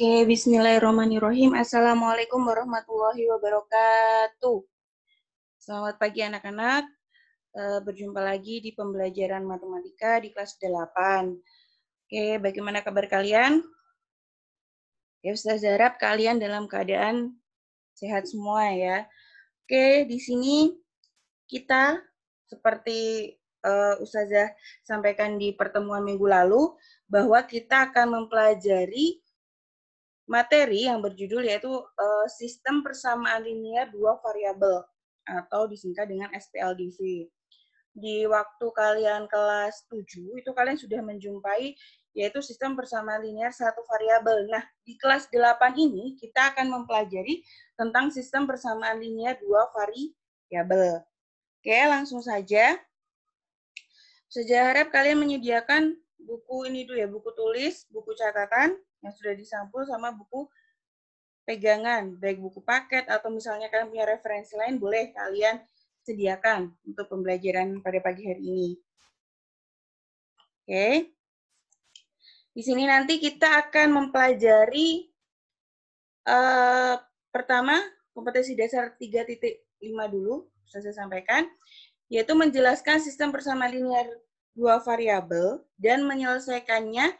Oke, bismillahirrahmanirrahim. Assalamualaikum warahmatullahi wabarakatuh. Selamat pagi anak-anak. Eh, berjumpa lagi di pembelajaran matematika di kelas 8. Oke, bagaimana kabar kalian? Ya, Ustaz harap kalian dalam keadaan sehat semua ya. Oke, di sini kita seperti uh, Ustazah sampaikan di pertemuan minggu lalu bahwa kita akan mempelajari materi yang berjudul yaitu uh, Sistem Persamaan Linear Dua Variabel atau disingkat dengan SPLDV. Di waktu kalian kelas 7 itu kalian sudah menjumpai yaitu sistem persamaan linear satu variabel. Nah, di kelas 8 ini kita akan mempelajari tentang sistem persamaan linear dua variabel. Oke, langsung saja. Sejarah harap kalian menyediakan buku ini dulu ya, buku tulis, buku catatan, yang sudah disampul sama buku pegangan, baik buku paket atau misalnya kalian punya referensi lain, boleh kalian sediakan untuk pembelajaran pada pagi hari ini. Oke. Okay. Di sini nanti kita akan mempelajari uh, pertama kompetensi dasar 3.5 dulu, sudah saya sampaikan, yaitu menjelaskan sistem persamaan linear dua variabel dan menyelesaikannya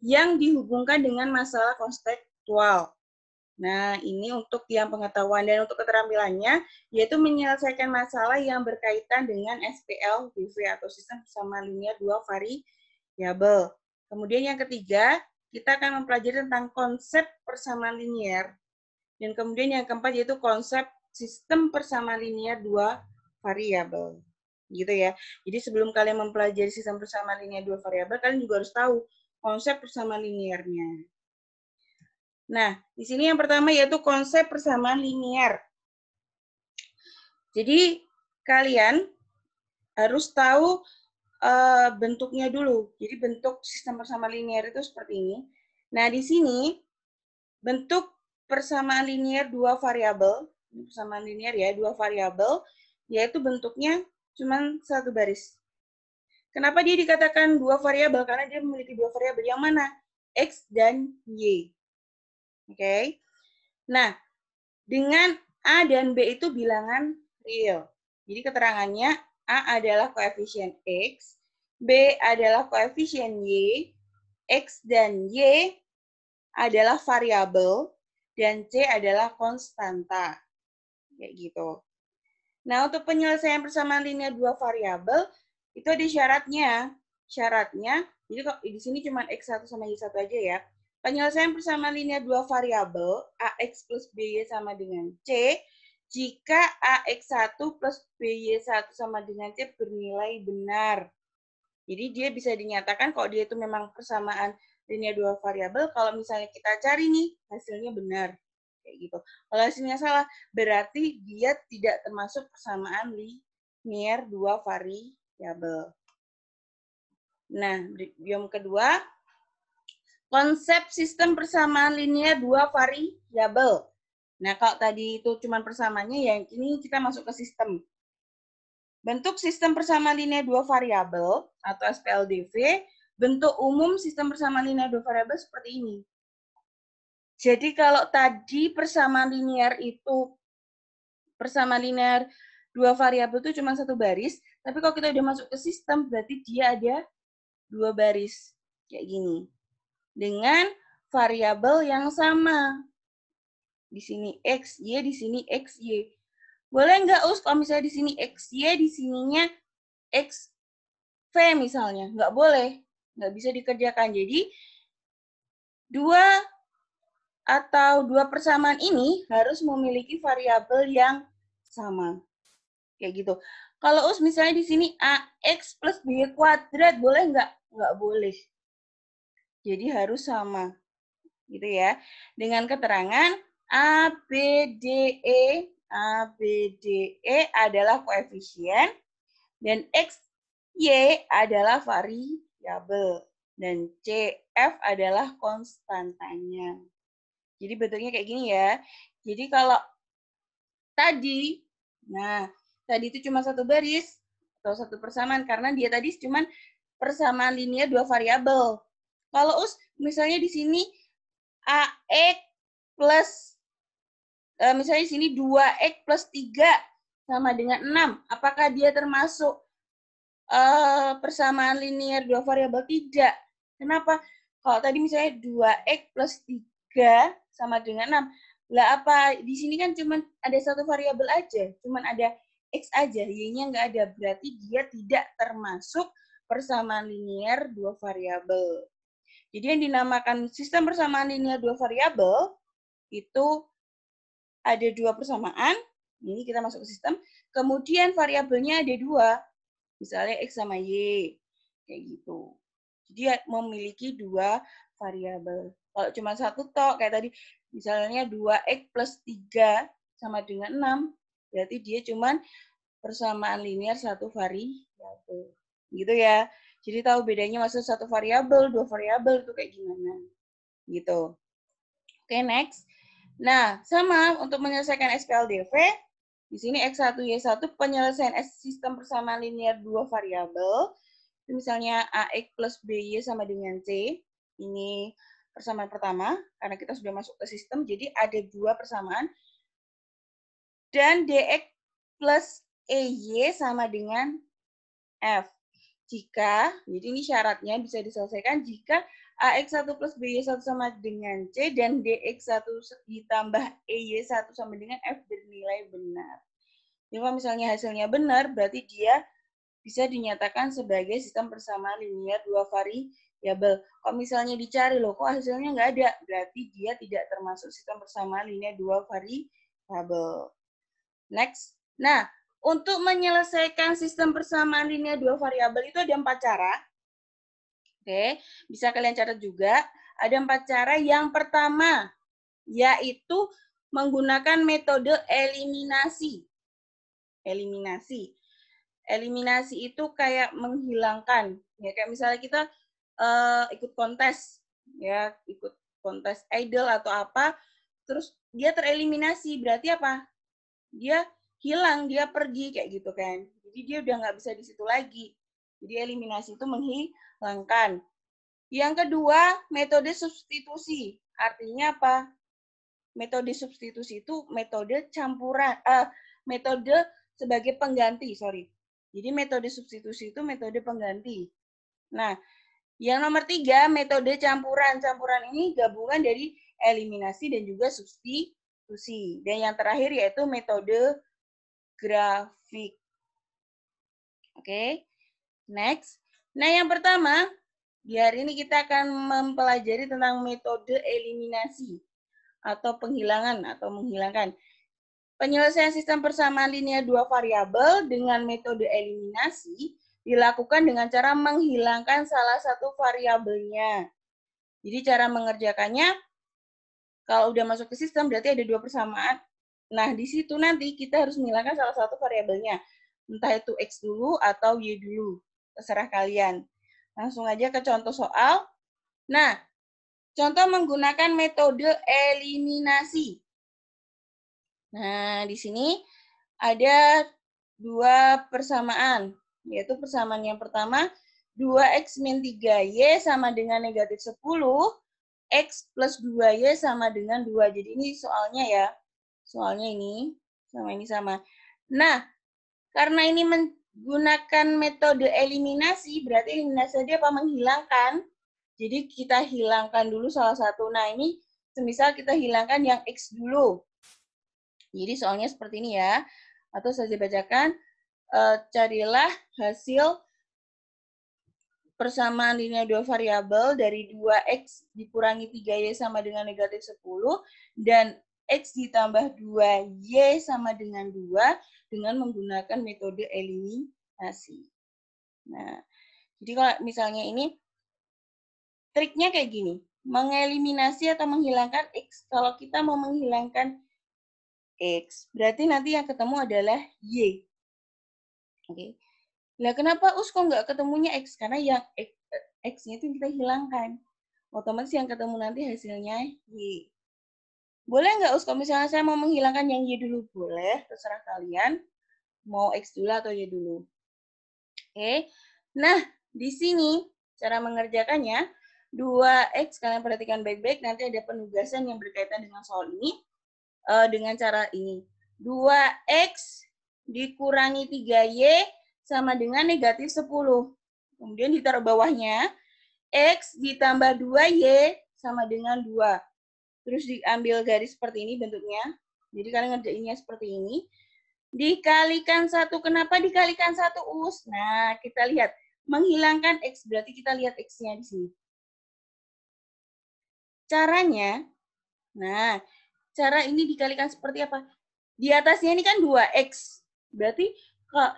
yang dihubungkan dengan masalah konseptual. Nah, ini untuk yang pengetahuan dan untuk keterampilannya, yaitu menyelesaikan masalah yang berkaitan dengan SPL DV atau sistem sama linear dua variabel. Kemudian yang ketiga, kita akan mempelajari tentang konsep persamaan linear. Dan kemudian yang keempat yaitu konsep sistem persamaan linear dua variabel. Gitu ya. Jadi sebelum kalian mempelajari sistem persamaan linear dua variabel, kalian juga harus tahu konsep persamaan liniernya. Nah, di sini yang pertama yaitu konsep persamaan linier. Jadi, kalian harus tahu e, bentuknya dulu. Jadi, bentuk sistem persamaan linier itu seperti ini. Nah, di sini bentuk persamaan linier dua variabel, persamaan linier ya, dua variabel, yaitu bentuknya cuma satu baris. Kenapa dia dikatakan dua variabel? Karena dia memiliki dua variabel yang mana? X dan Y. Oke. Okay? Nah, dengan A dan B itu bilangan real. Jadi keterangannya A adalah koefisien X, B adalah koefisien Y, X dan Y adalah variabel, dan C adalah konstanta. Kayak gitu. Nah, untuk penyelesaian persamaan linear dua variabel, itu ada syaratnya. Syaratnya, jadi kok di sini cuma X1 sama Y1 aja ya. Penyelesaian persamaan linear dua variabel AX plus BY sama dengan C jika AX1 plus BY1 sama dengan C bernilai benar. Jadi dia bisa dinyatakan kalau dia itu memang persamaan linear dua variabel kalau misalnya kita cari nih hasilnya benar kayak gitu. Kalau hasilnya salah berarti dia tidak termasuk persamaan linear dua variabel variabel. Nah, biom kedua, konsep sistem persamaan linear dua variabel. Nah, kalau tadi itu cuma persamaannya, yang ini kita masuk ke sistem. Bentuk sistem persamaan linear dua variabel atau SPLDV, bentuk umum sistem persamaan linear dua variabel seperti ini. Jadi kalau tadi persamaan linear itu persamaan linear dua variabel itu cuma satu baris, tapi kalau kita udah masuk ke sistem, berarti dia ada dua baris kayak gini. Dengan variabel yang sama. Di sini x, y, di sini x, y. Boleh nggak, Us, kalau misalnya di sini x, y, di sininya x, v misalnya? Nggak boleh. Nggak bisa dikerjakan. Jadi, dua atau dua persamaan ini harus memiliki variabel yang sama. Kayak gitu. Kalau us misalnya di sini ax plus b kuadrat boleh nggak? Nggak boleh. Jadi harus sama, gitu ya. Dengan keterangan a b d e a b d e adalah koefisien dan x y adalah variabel dan c f adalah konstantanya. Jadi bentuknya kayak gini ya. Jadi kalau tadi, nah tadi itu cuma satu baris atau satu persamaan karena dia tadi cuma persamaan linear dua variabel. Kalau us misalnya di sini ax plus e, misalnya di sini 2x plus 3 sama dengan 6. Apakah dia termasuk e, persamaan linear dua variabel? Tidak. Kenapa? Kalau tadi misalnya 2x plus 3 sama dengan 6. Lah apa di sini kan cuma ada satu variabel aja, cuma ada X aja, Y-nya nggak ada. Berarti dia tidak termasuk persamaan linier dua variabel. Jadi yang dinamakan sistem persamaan linier dua variabel itu ada dua persamaan. Ini kita masuk ke sistem. Kemudian variabelnya ada dua. Misalnya X sama Y. Kayak gitu. Jadi ya memiliki dua variabel. Kalau cuma satu tok, kayak tadi misalnya 2X plus 3 sama dengan 6, Berarti dia cuman persamaan linear satu variabel. Gitu ya. Jadi tahu bedanya maksud satu variabel, dua variabel itu kayak gimana. Gitu. Oke, okay, next. Nah, sama untuk menyelesaikan SPLDV, di sini X1, Y1 penyelesaian sistem persamaan linear dua variabel. Itu misalnya AX plus BY sama dengan C. Ini persamaan pertama, karena kita sudah masuk ke sistem, jadi ada dua persamaan dan dx plus ey sama dengan f. Jika, jadi ini syaratnya bisa diselesaikan jika AX1 plus BY1 sama dengan C dan DX1 ditambah EY1 sama dengan F bernilai benar. Jika misalnya hasilnya benar, berarti dia bisa dinyatakan sebagai sistem persamaan linear dua variabel. Kalau misalnya dicari loh, kok hasilnya nggak ada, berarti dia tidak termasuk sistem persamaan linear dua variabel. Next. Nah, untuk menyelesaikan sistem persamaan linear dua variabel itu ada empat cara. Oke, bisa kalian catat juga. Ada empat cara. Yang pertama, yaitu menggunakan metode eliminasi. Eliminasi. Eliminasi itu kayak menghilangkan. Ya, kayak misalnya kita uh, ikut kontes, ya ikut kontes idol atau apa, terus dia tereliminasi. Berarti apa? dia hilang, dia pergi kayak gitu kan. Jadi dia udah nggak bisa di situ lagi. Jadi eliminasi itu menghilangkan. Yang kedua, metode substitusi. Artinya apa? Metode substitusi itu metode campuran, uh, metode sebagai pengganti, sorry. Jadi metode substitusi itu metode pengganti. Nah, yang nomor tiga, metode campuran. Campuran ini gabungan dari eliminasi dan juga substitusi substitusi. Dan yang terakhir yaitu metode grafik. Oke, okay. next. Nah, yang pertama, di hari ini kita akan mempelajari tentang metode eliminasi atau penghilangan atau menghilangkan. Penyelesaian sistem persamaan linear dua variabel dengan metode eliminasi dilakukan dengan cara menghilangkan salah satu variabelnya. Jadi cara mengerjakannya kalau udah masuk ke sistem berarti ada dua persamaan. Nah, di situ nanti kita harus menghilangkan salah satu variabelnya. Entah itu X dulu atau Y dulu. Terserah kalian. Langsung aja ke contoh soal. Nah, contoh menggunakan metode eliminasi. Nah, di sini ada dua persamaan, yaitu persamaan yang pertama 2x min 3y sama dengan negatif 10 X plus 2Y sama dengan 2. Jadi ini soalnya ya. Soalnya ini sama ini sama. Nah, karena ini menggunakan metode eliminasi, berarti eliminasi dia apa? Menghilangkan. Jadi kita hilangkan dulu salah satu. Nah, ini semisal kita hilangkan yang X dulu. Jadi soalnya seperti ini ya. Atau saya bacakan, eh, carilah hasil persamaan linear dua variabel dari 2x dikurangi 3y sama dengan negatif 10 dan x ditambah 2y sama dengan 2 dengan menggunakan metode eliminasi. Nah, jadi kalau misalnya ini triknya kayak gini, mengeliminasi atau menghilangkan x. Kalau kita mau menghilangkan x, berarti nanti yang ketemu adalah y. Oke. Okay. Nah, kenapa us kok nggak ketemunya X? Karena yang X-nya itu kita hilangkan. Otomatis yang ketemu nanti hasilnya Y. Boleh nggak us kalau misalnya saya mau menghilangkan yang Y dulu? Boleh, terserah kalian. Mau X dulu atau Y dulu. Oke. Nah, di sini cara mengerjakannya, 2X kalian perhatikan baik-baik, nanti ada penugasan yang berkaitan dengan soal ini eh, dengan cara ini. 2X dikurangi 3Y sama dengan negatif 10. Kemudian ditaruh bawahnya, X ditambah 2Y sama dengan 2. Terus diambil garis seperti ini bentuknya. Jadi kalian ngerjainnya seperti ini. Dikalikan satu. Kenapa dikalikan satu us? Nah, kita lihat. Menghilangkan X, berarti kita lihat X-nya di sini. Caranya, nah, cara ini dikalikan seperti apa? Di atasnya ini kan 2X. Berarti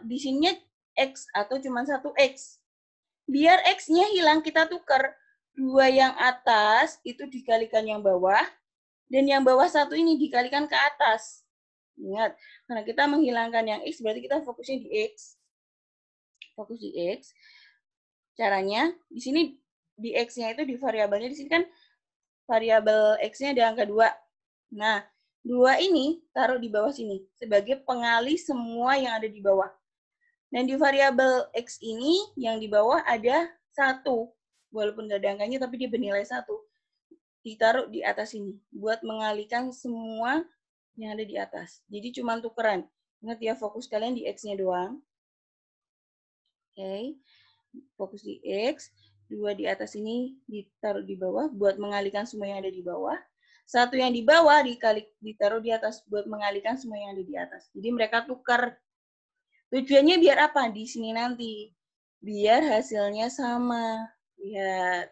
di sini X atau cuma satu X. Biar X-nya hilang, kita tukar. Dua yang atas itu dikalikan yang bawah, dan yang bawah satu ini dikalikan ke atas. Ingat, karena kita menghilangkan yang X, berarti kita fokusnya di X. Fokus di X. Caranya, di sini di X-nya itu di variabelnya, di sini kan variabel X-nya ada angka 2. Nah, dua ini taruh di bawah sini sebagai pengali semua yang ada di bawah. Dan di variabel X ini yang di bawah ada satu. Walaupun nggak ada angkanya, tapi dia bernilai satu. Ditaruh di atas ini. Buat mengalihkan semua yang ada di atas. Jadi cuma tukeran. Ingat ya, fokus kalian di X-nya doang. Oke. Okay. Fokus di X. Dua di atas ini ditaruh di bawah. Buat mengalihkan semua yang ada di bawah satu yang di bawah dikali ditaruh di atas buat mengalihkan semua yang ada di atas. Jadi mereka tukar Tujuannya biar apa di sini nanti? Biar hasilnya sama. lihat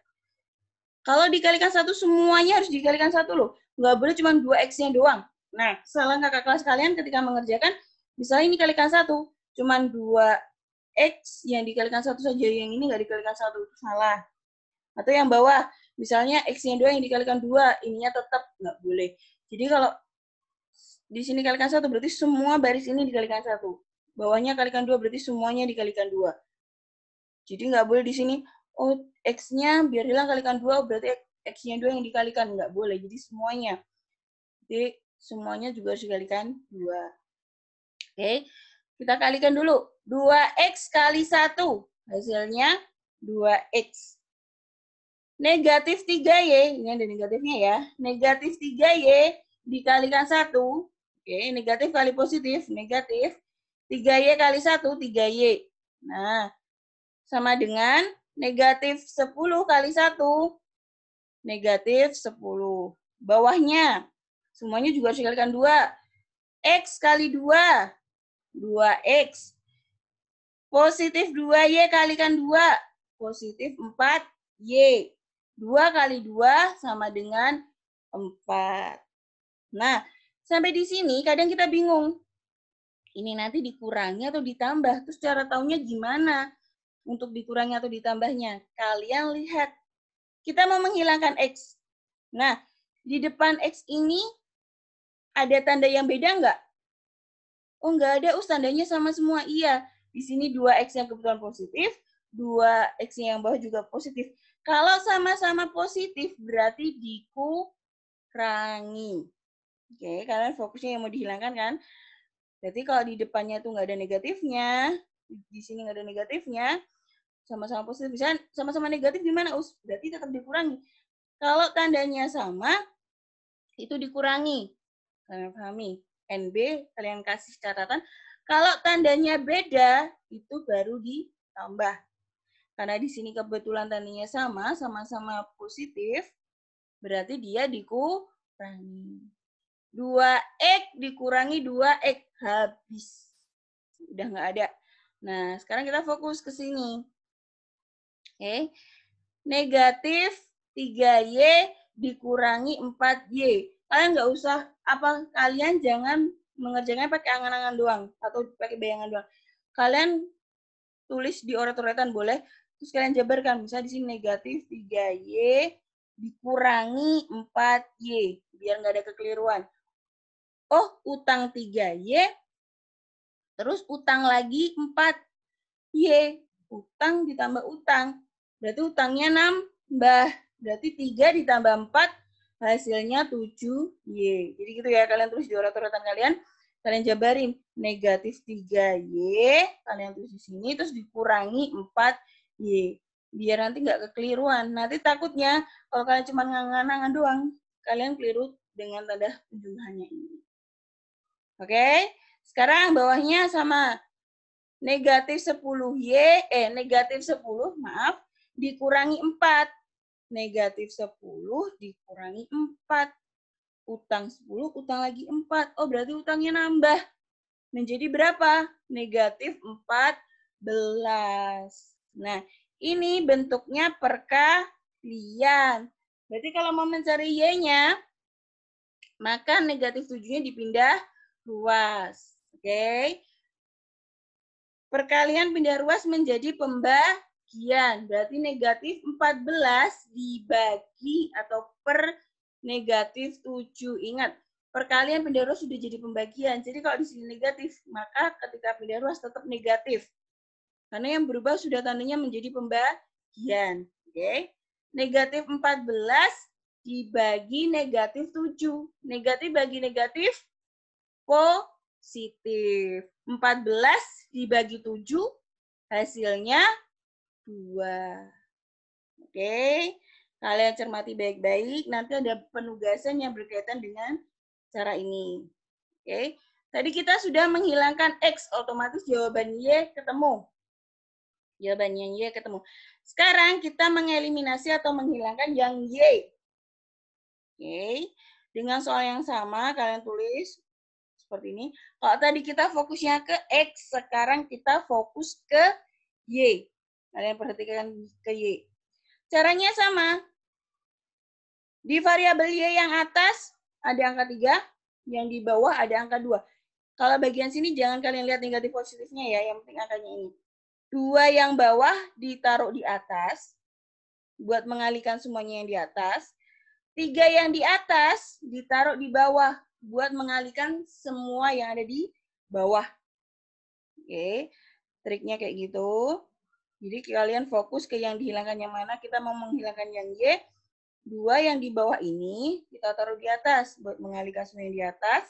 kalau dikalikan satu semuanya harus dikalikan satu loh. Nggak boleh cuma dua x-nya doang. Nah, salah kakak kelas kalian ketika mengerjakan, misalnya ini kalikan satu, cuma dua x yang dikalikan satu saja, yang ini nggak dikalikan satu salah. Atau yang bawah, misalnya x-nya dua yang dikalikan dua, ininya tetap nggak boleh. Jadi kalau di sini kalikan satu berarti semua baris ini dikalikan satu bawahnya kalikan dua berarti semuanya dikalikan dua. Jadi nggak boleh di sini oh x-nya biar hilang kalikan dua oh, berarti x-nya dua yang dikalikan nggak boleh. Jadi semuanya. Jadi semuanya juga harus dikalikan dua. Oke, okay. kita kalikan dulu. dua x kali satu Hasilnya dua x Negatif 3y. Ini ada negatifnya ya. Negatif 3y dikalikan satu Oke, negatif kali positif. Negatif 3Y kali 1, 3Y. Nah, sama dengan negatif 10 kali 1, negatif 10. Bawahnya, semuanya juga harus dikalikan 2. X kali 2, 2X. Positif 2Y kalikan 2, positif 4Y. 2 kali 2 sama dengan 4. Nah, sampai di sini kadang kita bingung ini nanti dikurangi atau ditambah. Terus cara tahunya gimana untuk dikurangi atau ditambahnya? Kalian lihat. Kita mau menghilangkan X. Nah, di depan X ini ada tanda yang beda nggak? Oh, nggak ada. Us, oh, tandanya sama semua. Iya. Di sini dua x yang kebetulan positif, dua x yang bawah juga positif. Kalau sama-sama positif, berarti dikurangi. Oke, kalian fokusnya yang mau dihilangkan kan? Berarti kalau di depannya tuh nggak ada negatifnya, di sini nggak ada negatifnya, sama-sama positif. Bisa sama-sama negatif gimana, Us? Berarti tetap dikurangi. Kalau tandanya sama, itu dikurangi. Kalian pahami? NB, kalian kasih catatan. Kalau tandanya beda, itu baru ditambah. Karena di sini kebetulan tandanya sama, sama-sama positif, berarti dia dikurangi. 2X dikurangi 2X. Habis. Udah nggak ada. Nah, sekarang kita fokus ke sini. Oke. Negatif 3Y dikurangi 4Y. Kalian nggak usah, apa kalian jangan mengerjakan pakai angan-angan doang. Atau pakai bayangan doang. Kalian tulis di oret boleh. Terus kalian jabarkan. Misalnya di sini negatif 3Y dikurangi 4Y. Biar nggak ada kekeliruan. Oh, utang 3Y, terus utang lagi 4Y. Utang ditambah utang, berarti utangnya 6, mbah. Berarti 3 ditambah 4, hasilnya 7Y. Jadi gitu ya, kalian tulis di urat kalian. Kalian jabarin, negatif 3Y, kalian tulis di sini, terus dikurangi 4Y. Biar nanti nggak kekeliruan. Nanti takutnya kalau kalian cuma ngangan-ngangan doang, kalian keliru dengan tanda penjumlahannya ini. Oke? Okay? Sekarang bawahnya sama. Negatif 10Y, eh negatif 10, maaf, dikurangi 4. Negatif 10 dikurangi 4. Utang 10, utang lagi 4. Oh, berarti utangnya nambah. Menjadi berapa? Negatif 14. Nah, ini bentuknya perkalian. Berarti kalau mau mencari Y-nya, maka negatif 7-nya dipindah ruas. Oke. Okay? Perkalian pindah ruas menjadi pembagian. Berarti negatif 14 dibagi atau per negatif 7. Ingat, perkalian pindah ruas sudah jadi pembagian. Jadi kalau di sini negatif, maka ketika pindah ruas tetap negatif. Karena yang berubah sudah tandanya menjadi pembagian. Oke. Okay? Negatif 14 dibagi negatif 7. Negatif bagi negatif positif. 14 dibagi 7 hasilnya 2. Oke. Kalian cermati baik-baik, nanti ada penugasan yang berkaitan dengan cara ini. Oke. Tadi kita sudah menghilangkan X, otomatis jawaban Y ketemu. Jawabannya Y ketemu. Sekarang kita mengeliminasi atau menghilangkan yang Y. Oke. Dengan soal yang sama, kalian tulis seperti ini. Kalau tadi kita fokusnya ke X, sekarang kita fokus ke Y. Kalian perhatikan ke Y. Caranya sama. Di variabel Y yang atas ada angka 3, yang di bawah ada angka 2. Kalau bagian sini jangan kalian lihat negatif positifnya ya, yang penting angkanya ini. Dua yang bawah ditaruh di atas, buat mengalihkan semuanya yang di atas. Tiga yang di atas ditaruh di bawah buat mengalihkan semua yang ada di bawah. Oke, triknya kayak gitu. Jadi kalian fokus ke yang dihilangkan yang mana, kita mau menghilangkan yang Y. Dua yang di bawah ini, kita taruh di atas buat mengalihkan semua yang di atas.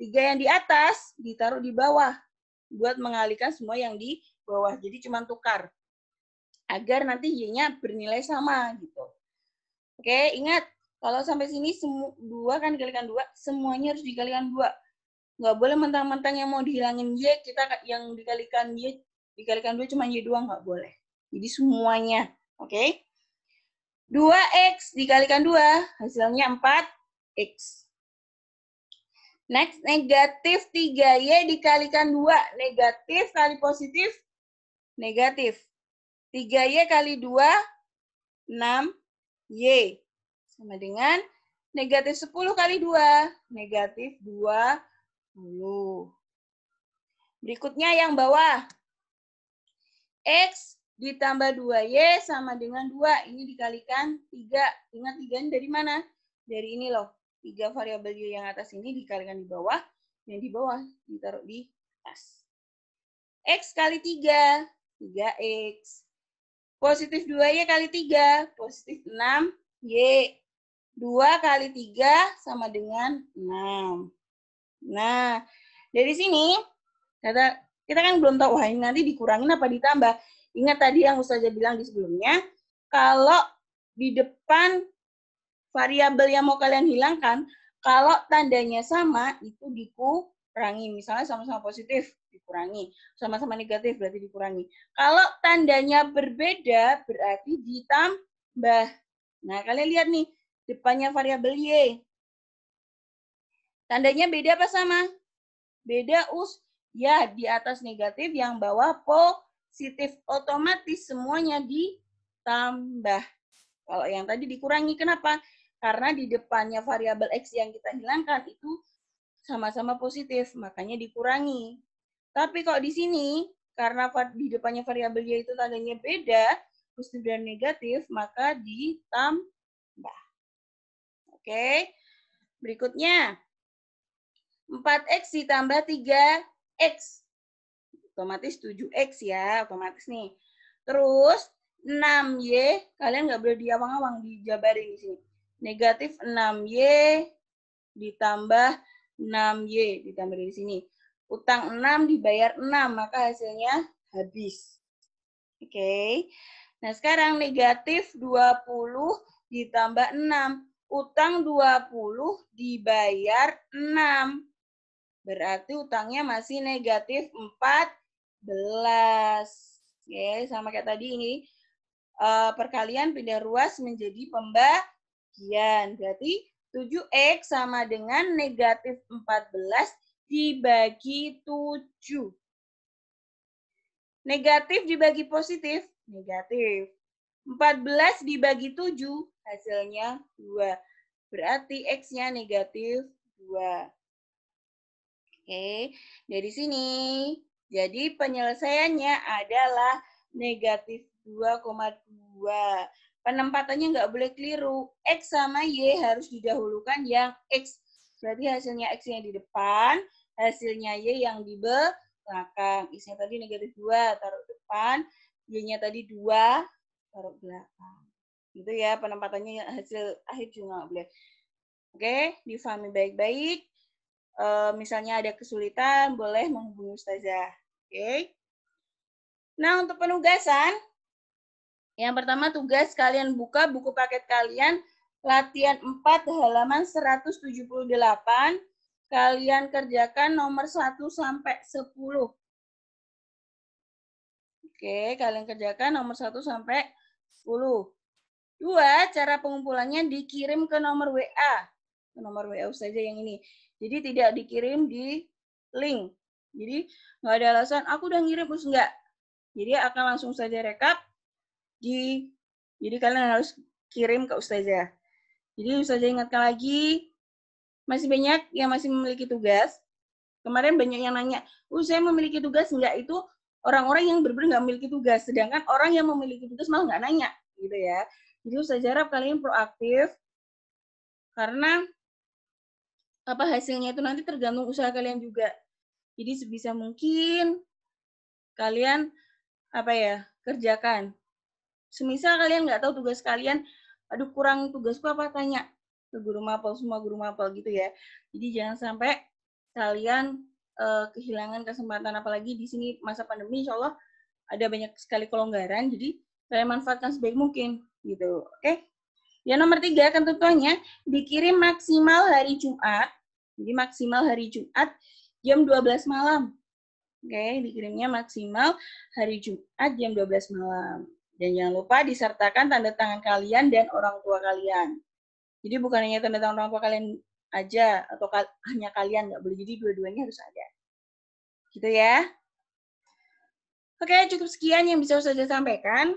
Tiga yang di atas, ditaruh di bawah buat mengalihkan semua yang di bawah. Jadi cuma tukar. Agar nanti Y-nya bernilai sama gitu. Oke, ingat kalau sampai sini semu, dua kan dikalikan dua, semuanya harus dikalikan dua. Nggak boleh mentang-mentang yang mau dihilangin y, kita yang dikalikan y dikalikan dua cuma y dua nggak boleh. Jadi semuanya, oke? Okay? 2x dikalikan dua hasilnya 4x. Next, negatif 3y dikalikan dua Negatif kali positif, negatif. 3y kali dua 6y sama dengan negatif 10 kali 2. Negatif 20. Berikutnya yang bawah. X ditambah 2Y sama dengan 2. Ini dikalikan 3. Ingat 3 ini dari mana? Dari ini loh. 3 variabel Y yang atas ini dikalikan di bawah. Yang di bawah ditaruh di atas. X kali 3. 3X. Positif 2Y kali 3. Positif 6Y. 2 kali 3 sama dengan 6. Nah, dari sini, kata, kita kan belum tahu, wah ini nanti dikurangin apa ditambah. Ingat tadi yang Ustazah bilang di sebelumnya, kalau di depan variabel yang mau kalian hilangkan, kalau tandanya sama, itu dikurangi. Misalnya sama-sama positif, dikurangi. Sama-sama negatif, berarti dikurangi. Kalau tandanya berbeda, berarti ditambah. Nah, kalian lihat nih, depannya variabel Y. Tandanya beda apa sama? Beda us. Ya, di atas negatif, yang bawah positif. Otomatis semuanya ditambah. Kalau yang tadi dikurangi, kenapa? Karena di depannya variabel X yang kita hilangkan itu sama-sama positif, makanya dikurangi. Tapi kalau di sini, karena di depannya variabel Y itu tandanya beda, positif dan negatif, maka ditambah. Oke. Berikutnya. 4X ditambah 3X. Otomatis 7X ya, otomatis nih. Terus 6Y, kalian nggak boleh diawang-awang, dijabarin di sini. Negatif 6Y ditambah 6Y, ditambah di sini. Utang 6 dibayar 6, maka hasilnya habis. Oke. Nah, sekarang negatif 20 ditambah 6 utang 20 dibayar 6. Berarti utangnya masih negatif 14. Oke, sama kayak tadi ini. Eh, perkalian pindah ruas menjadi pembagian. Berarti 7X sama dengan negatif 14 dibagi 7. Negatif dibagi positif, negatif. 14 dibagi 7, hasilnya 2. Berarti X-nya negatif 2. Oke, dari sini. Jadi penyelesaiannya adalah negatif 2,2. Penempatannya nggak boleh keliru. X sama Y harus didahulukan yang X. Berarti hasilnya X-nya di depan, hasilnya Y yang di belakang. X-nya tadi negatif 2, taruh depan. Y-nya tadi 2, taruh belakang. Gitu ya penempatannya hasil akhir juga nggak boleh. Oke, okay? difahami baik-baik. E, misalnya ada kesulitan, boleh menghubungi ustazah. Oke. Okay? Nah, untuk penugasan, yang pertama tugas kalian buka buku paket kalian latihan 4 halaman 178 kalian kerjakan nomor 1 sampai 10. Oke, kalian kerjakan nomor 1 sampai 10. Dua, cara pengumpulannya dikirim ke nomor WA. nomor WA saja yang ini. Jadi tidak dikirim di link. Jadi nggak ada alasan, aku udah ngirim, terus nggak. Jadi akan langsung saja rekap. Di, jadi kalian harus kirim ke Ustazah. Jadi Ustazah ingatkan lagi, masih banyak yang masih memiliki tugas. Kemarin banyak yang nanya, uh, saya memiliki tugas nggak? Itu orang-orang yang benar nggak memiliki tugas. Sedangkan orang yang memiliki tugas malah nggak nanya. gitu ya. Justru saya harap kalian proaktif karena apa hasilnya itu nanti tergantung usaha kalian juga. Jadi sebisa mungkin kalian apa ya kerjakan. Semisal kalian nggak tahu tugas kalian, aduh kurang tugasku apa tanya ke guru mapel semua guru mapel gitu ya. Jadi jangan sampai kalian uh, kehilangan kesempatan apalagi di sini masa pandemi insya Allah ada banyak sekali kelonggaran jadi kalian manfaatkan sebaik mungkin gitu. Oke. Okay? Yang nomor tiga ketentuannya dikirim maksimal hari Jumat. Jadi maksimal hari Jumat jam 12 malam. Oke, okay? dikirimnya maksimal hari Jumat jam 12 malam. Dan jangan lupa disertakan tanda tangan kalian dan orang tua kalian. Jadi bukan hanya tanda tangan orang tua kalian aja atau kal hanya kalian nggak boleh jadi dua-duanya harus ada. Gitu ya. Oke, cukup sekian yang bisa saya sampaikan.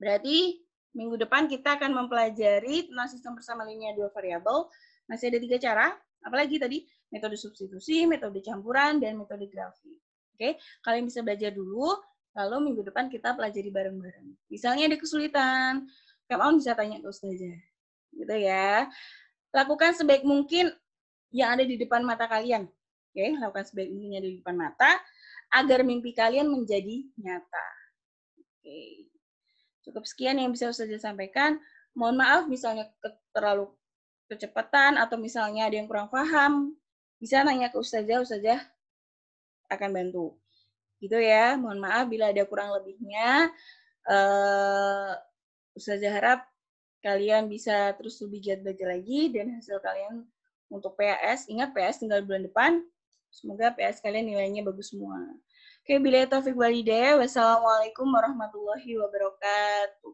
Berarti Minggu depan kita akan mempelajari tentang sistem persamaan linear dua variabel. Masih ada tiga cara, apalagi tadi metode substitusi, metode campuran, dan metode grafik. Oke, kalian bisa belajar dulu, lalu minggu depan kita pelajari bareng-bareng. Misalnya ada kesulitan, kamu bisa tanya ke ustazah. Gitu ya. Lakukan sebaik mungkin yang ada di depan mata kalian. Oke, lakukan sebaik mungkin yang ada di depan mata agar mimpi kalian menjadi nyata. Oke. Okay. Cukup sekian yang bisa saya sampaikan. Mohon maaf misalnya terlalu kecepatan atau misalnya ada yang kurang paham, bisa nanya ke ustazah, ustazah akan bantu. Gitu ya. Mohon maaf bila ada kurang lebihnya. Uh, eh, ustazah harap kalian bisa terus lebih giat belajar lagi dan hasil kalian untuk PAS, ingat PAS tinggal bulan depan. Semoga PAS kalian nilainya bagus semua. Oke, bila taufik walidaya. Wassalamualaikum warahmatullahi wabarakatuh.